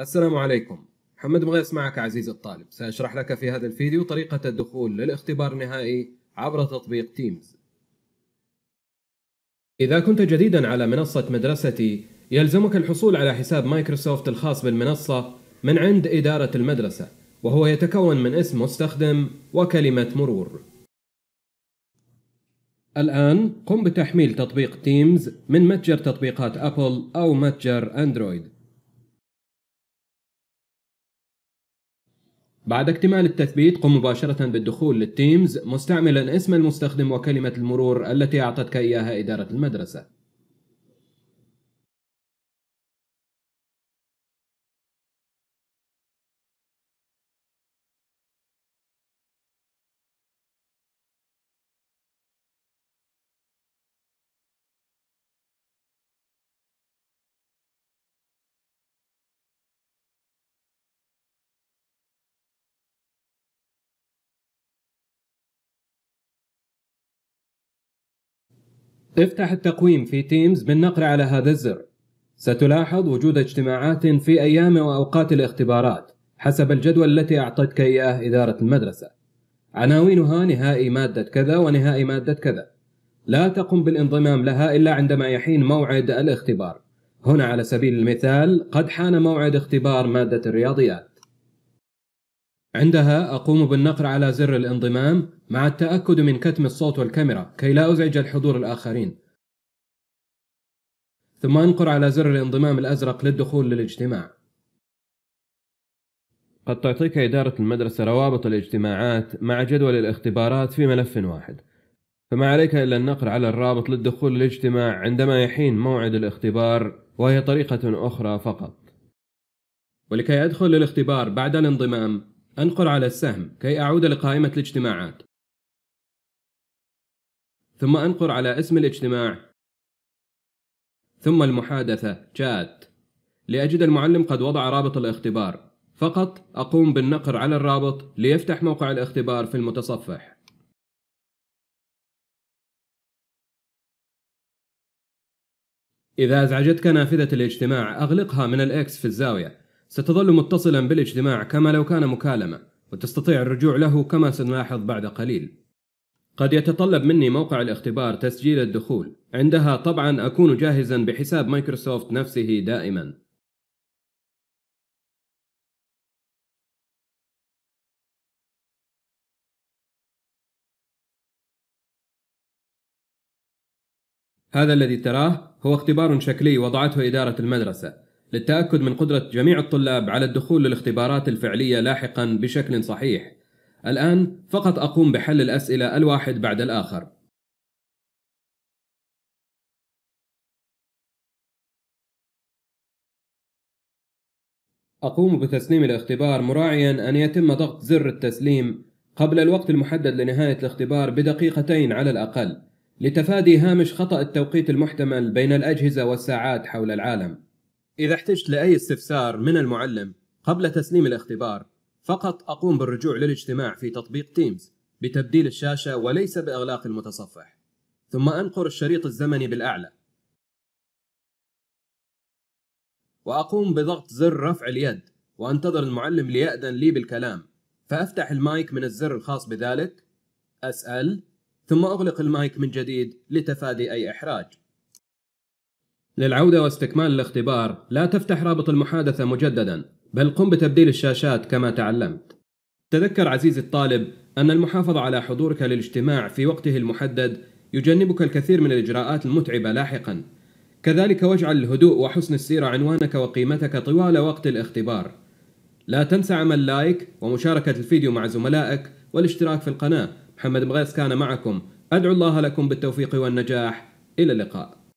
السلام عليكم محمد مغيث معك عزيزي الطالب سأشرح لك في هذا الفيديو طريقة الدخول للاختبار النهائي عبر تطبيق تيمز إذا كنت جديدا على منصة مدرستي يلزمك الحصول على حساب مايكروسوفت الخاص بالمنصة من عند إدارة المدرسة وهو يتكون من اسم مستخدم وكلمة مرور الآن قم بتحميل تطبيق تيمز من متجر تطبيقات أبل أو متجر أندرويد بعد اكتمال التثبيت قم مباشرة بالدخول للتيمز مستعملا اسم المستخدم وكلمة المرور التي أعطتك إياها إدارة المدرسة افتح التقويم في تيمز بالنقر على هذا الزر ستلاحظ وجود اجتماعات في أيام وأوقات الاختبارات حسب الجدول التي أعطتك إياه إدارة المدرسة عناوينها نهائي مادة كذا ونهائي مادة كذا لا تقم بالانضمام لها إلا عندما يحين موعد الاختبار هنا على سبيل المثال قد حان موعد اختبار مادة الرياضيات عندها أقوم بالنقر على زر الانضمام مع التأكد من كتم الصوت والكاميرا كي لا أزعج الحضور الآخرين ثم أنقر على زر الانضمام الأزرق للدخول للاجتماع قد تعطيك إدارة المدرسة روابط الاجتماعات مع جدول الاختبارات في ملف واحد فما عليك إلا النقر على الرابط للدخول للاجتماع عندما يحين موعد الاختبار وهي طريقة أخرى فقط ولكي أدخل للاختبار بعد الانضمام أنقر على السهم كي أعود لقائمة الاجتماعات ثم أنقر على اسم الاجتماع ثم المحادثة شات لأجد المعلم قد وضع رابط الاختبار فقط أقوم بالنقر على الرابط ليفتح موقع الاختبار في المتصفح إذا أزعجتك نافذة الاجتماع أغلقها من الإكس في الزاوية ستظل متصلا بالاجتماع كما لو كان مكالمة وتستطيع الرجوع له كما سنلاحظ بعد قليل قد يتطلب مني موقع الاختبار تسجيل الدخول عندها طبعا أكون جاهزا بحساب مايكروسوفت نفسه دائما هذا الذي تراه هو اختبار شكلي وضعته إدارة المدرسة للتأكد من قدرة جميع الطلاب على الدخول للاختبارات الفعلية لاحقا بشكل صحيح. الآن فقط أقوم بحل الأسئلة الواحد بعد الآخر. أقوم بتسليم الاختبار مراعيا أن يتم ضغط زر التسليم قبل الوقت المحدد لنهاية الاختبار بدقيقتين على الأقل لتفادي هامش خطأ التوقيت المحتمل بين الأجهزة والساعات حول العالم إذا احتجت لأي استفسار من المعلم قبل تسليم الاختبار فقط أقوم بالرجوع للاجتماع في تطبيق تيمز بتبديل الشاشة وليس بإغلاق المتصفح ثم أنقر الشريط الزمني بالأعلى وأقوم بضغط زر رفع اليد وأنتظر المعلم ليأذن لي بالكلام فأفتح المايك من الزر الخاص بذلك أسأل ثم أغلق المايك من جديد لتفادي أي إحراج للعودة واستكمال الاختبار لا تفتح رابط المحادثة مجددا بل قم بتبديل الشاشات كما تعلمت تذكر عزيزي الطالب أن المحافظة على حضورك للاجتماع في وقته المحدد يجنبك الكثير من الإجراءات المتعبة لاحقا كذلك واجعل الهدوء وحسن السيرة عنوانك وقيمتك طوال وقت الاختبار لا تنسى عمل لايك ومشاركة الفيديو مع زملائك والاشتراك في القناة محمد مغيث كان معكم أدعو الله لكم بالتوفيق والنجاح إلى اللقاء